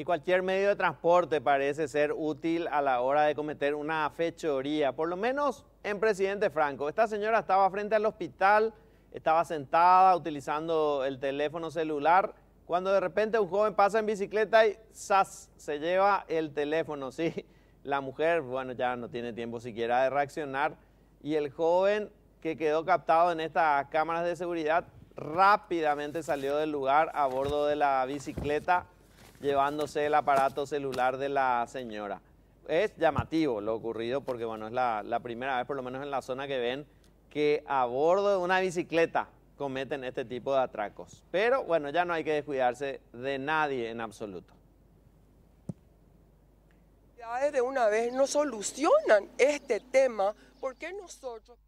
Y cualquier medio de transporte parece ser útil a la hora de cometer una fechoría, por lo menos en presidente Franco. Esta señora estaba frente al hospital, estaba sentada utilizando el teléfono celular, cuando de repente un joven pasa en bicicleta y ¡zas! se lleva el teléfono, ¿sí? La mujer, bueno, ya no tiene tiempo siquiera de reaccionar y el joven que quedó captado en estas cámaras de seguridad rápidamente salió del lugar a bordo de la bicicleta llevándose el aparato celular de la señora. Es llamativo lo ocurrido porque, bueno, es la, primera vez, por lo menos en la zona, que ven que a bordo de una bicicleta cometen este tipo de atracos. Pero, bueno, ya no hay que descuidarse de nadie en absoluto de una vez no solucionan este tema, porque nosotros...